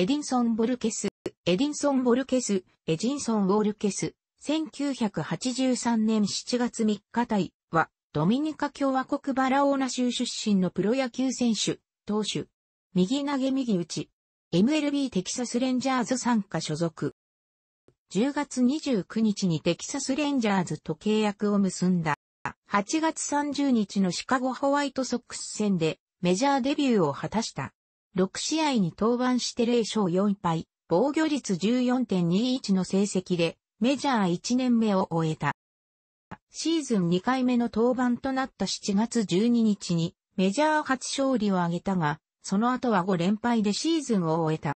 エディンソン・ボルケス、エディンソン・ボルケス、エジンソン・ウォルケス、1983年7月3日対は、ドミニカ共和国バラオーナ州出身のプロ野球選手、投手、右投げ右打ち、MLB テキサスレンジャーズ参加所属。10月29日にテキサスレンジャーズと契約を結んだ。8月30日のシカゴホワイトソックス戦でメジャーデビューを果たした。6試合に登板して0勝4敗、防御率14.21の成績で、メジャー1年目を終えた。シーズン2回目の登板となった7月12日に、メジャー初勝利を挙げたが、その後は5連敗でシーズンを終えた。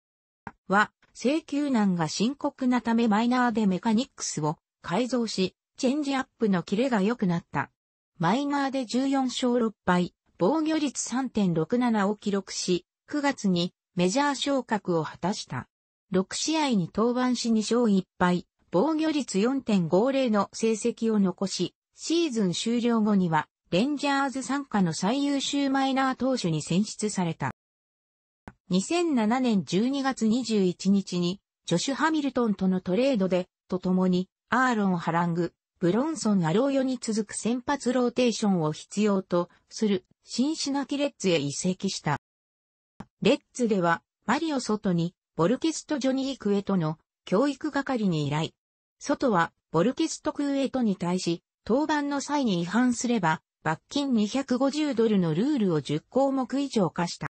は、請求難が深刻なためマイナーでメカニックスを改造し、チェンジアップのキレが良くなった。マイナーで14勝6敗、防御率3.67を記録し、9月にメジャー昇格を果たした。6試合に登板し2勝1敗、防御率4.50の成績を残し、シーズン終了後には、レンジャーズ参加の最優秀マイナー投手に選出された。2007年12月21日に、ジョシュ・ハミルトンとのトレードで、と共に、アーロン・ハラング、ブロンソン・アローヨに続く先発ローテーションを必要とする、新シナキレッズへ移籍した。レッツでは、マリオ・ソトに、ボルケスト・ジョニー・クエトの教育係に依頼。ソトは、ボルケスト・クエトに対し、登板の際に違反すれば、罰金250ドルのルールを10項目以上課した。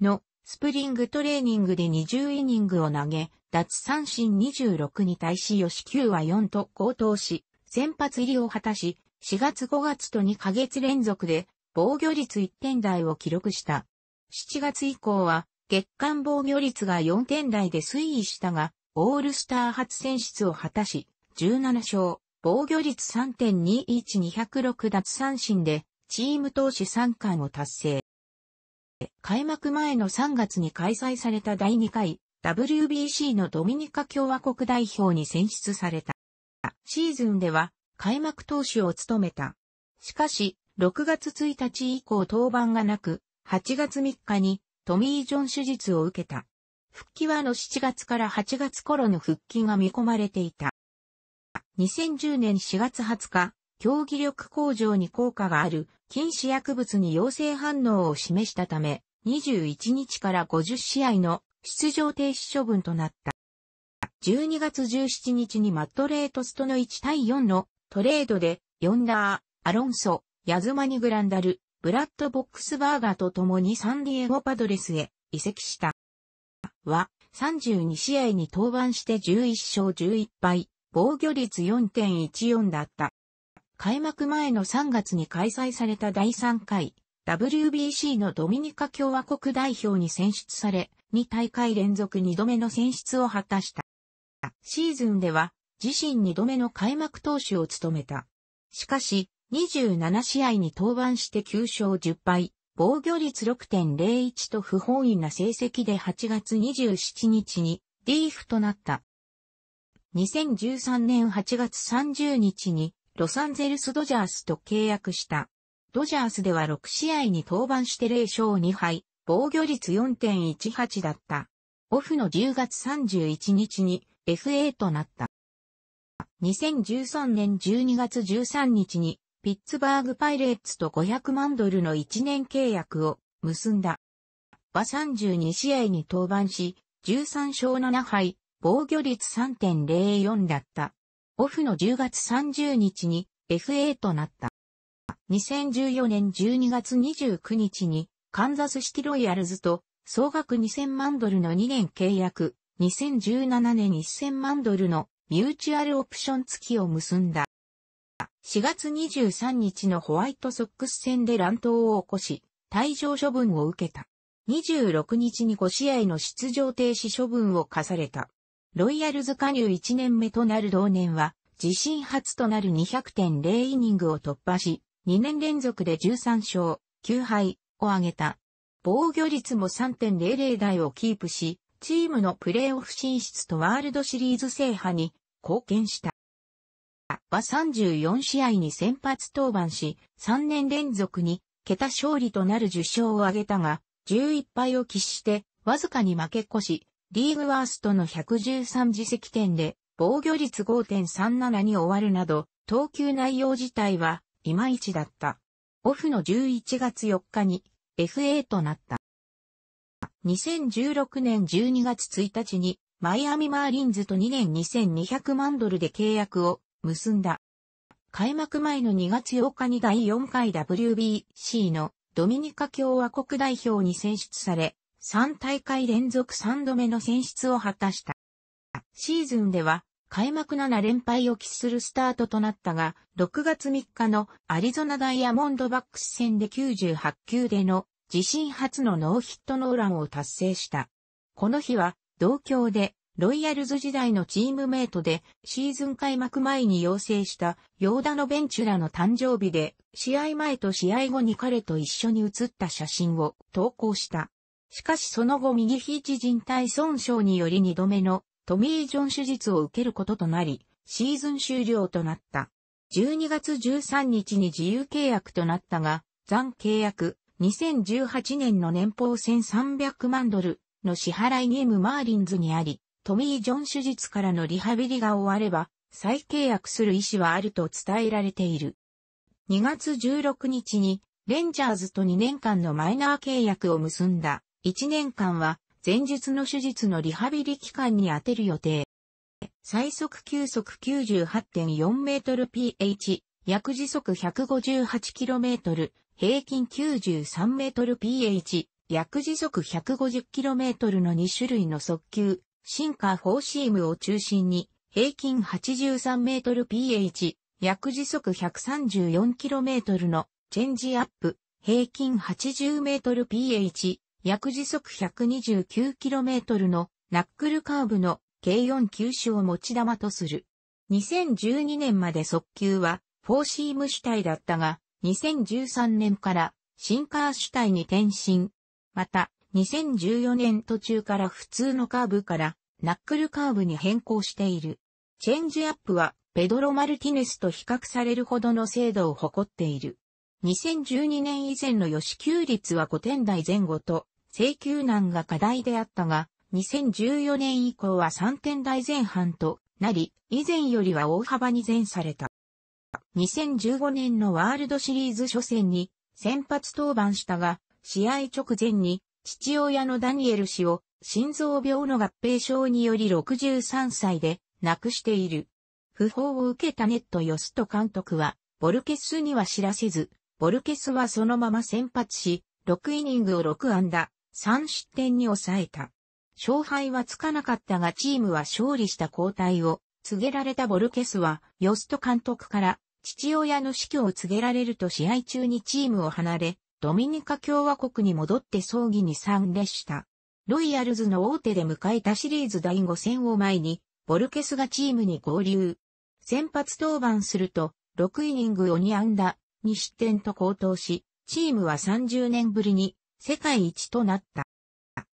の、スプリングトレーニングで20イニングを投げ、脱三振26に対し吉9は4と高騰し、先発入りを果たし、4月5月と2ヶ月連続で防御率1点台を記録した。7月以降は月間防御率が4点台で推移したが、オールスター初選出を果たし、17勝、防御率3.21206奪三振で、チーム投手3冠を達成。開幕前の3月に開催された第2回 WBC のドミニカ共和国代表に選出された。シーズンでは開幕投手を務めた。しかし、6月1日以降登板がなく、8月3日にトミー・ジョン手術を受けた。復帰はの7月から8月頃の復帰が見込まれていた。2010年4月20日、競技力向上に効果がある禁止薬物に陽性反応を示したため、21日から50試合の出場停止処分となった。12月17日にマットレートストの1対4のトレードで、ヨンダー、アロンソ、ヤズマニグランダル、ブラッド・ボックスバーガーと共にサンディエゴパドレスへ移籍した。は、32試合に登板して11勝11敗、防御率4.14だった。開幕前の3月に開催された第3回 WBC のドミニカ共和国代表に選出され、2大会連続2度目の選出を果たした。シーズンでは自身2度目の開幕投手を務めた。しかし、27試合に登板して9勝10敗、防御率6.01と不本意な成績で8月27日にリーフとなった。2013年8月30日にロサンゼルスドジャースと契約した。ドジャースでは6試合に登板して0勝2敗、防御率4.18だった。オフの10月31日に FA となった。2013年12月13日にピッツバーグパイレーツと500万ドルの1年契約を結んだ。は32試合に登板し、13勝7敗、防御率3.04だった。オフの10月30日に FA となった。2014年12月29日にカンザスシティロイヤルズと総額2000万ドルの2年契約、2017年1000万ドルのミューチュアルオプション付きを結んだ。4月23日のホワイトソックス戦で乱闘を起こし、退場処分を受けた。26日に5試合の出場停止処分を課された。ロイヤルズ加入1年目となる同年は、自身初となる200.0イニングを突破し、2年連続で13勝、9敗を挙げた。防御率も3.00台をキープし、チームのプレーオフ進出とワールドシリーズ制覇に貢献した。は34試合に先発登板し、3年連続に桁勝利となる受賞を挙げたが、11敗を喫して、わずかに負け越し、リーグワーストの113自責点で、防御率5.37に終わるなど、投球内容自体は、いまいちだった。オフの11月4日に、FA となった。2016年12月1日に、マイアミマーリンズと2年2200万ドルで契約を結んだ。開幕前の2月8日に第4回 WBC のドミニカ共和国代表に選出され、3大会連続3度目の選出を果たした。シーズンでは開幕7連敗を喫するスタートとなったが、6月3日のアリゾナダイヤモンドバックス戦で98球での自身初のノーヒットノーランを達成した。この日は、同郷でロイヤルズ時代のチームメイトで、シーズン開幕前に要請したヨーダのベンチュラの誕生日で、試合前と試合後に彼と一緒に写った写真を投稿した。しかしその後右肘人体損傷により二度目のトミー・ジョン手術を受けることとなり、シーズン終了となった。12月13日に自由契約となったが、残契約、2018年の年俸1300万ドルの支払い義務マーリンズにあり、トミー・ジョン手術からのリハビリが終われば、再契約する意思はあると伝えられている。2月16日に、レンジャーズと2年間のマイナー契約を結んだ。1年間は、前述の手術のリハビリ期間に充てる予定。最速球速98.4メートル PH、約時速158キロメートル、平均93メートル PH、約時速150キロメートルの2種類の速球、シンカーフォーシームを中心に、平均83メートル PH、約時速134キロメートルのチェンジアップ、平均80メートル PH、約時速129キロメートルのナックルカーブの計4球種を持ち玉とする。2012年まで速球はフォーシーム主体だったが、2013年からシンカー主体に転身。また、2014年途中から普通のカーブからナックルカーブに変更している。チェンジアップはペドロ・マルティネスと比較されるほどの精度を誇っている。2012年以前の予支給率は5点台前後と、請求難が課題であったが、2014年以降は3点台前半となり、以前よりは大幅に前された。2015年のワールドシリーズ初戦に先発登板したが、試合直前に父親のダニエル氏を心臓病の合併症により63歳で亡くしている。不法を受けたネット・ヨスト監督は、ボルケスには知らせず、ボルケスはそのまま先発し、6イニングを6安打、3失点に抑えた。勝敗はつかなかったがチームは勝利した交代を告げられたボルケスは、ヨスト監督から父親の死去を告げられると試合中にチームを離れ、ドミニカ共和国に戻って葬儀に参列した。ロイヤルズの大手で迎えたシリーズ第5戦を前に、ボルケスがチームに合流。先発登板すると、6イニングを2安打、2失点と高騰し、チームは30年ぶりに世界一となった。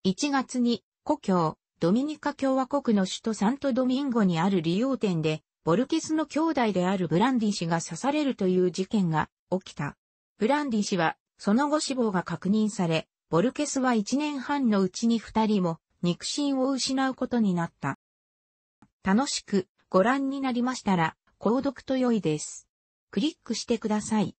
1月に故郷、ドミニカ共和国の首都サントドミンゴにある利用店で、ボルケスの兄弟であるブランディ氏が刺されるという事件が起きた。ブランディ氏はその後死亡が確認され、ボルケスは1年半のうちに2人も肉親を失うことになった。楽しくご覧になりましたら、購読と良いです。クリックしてください。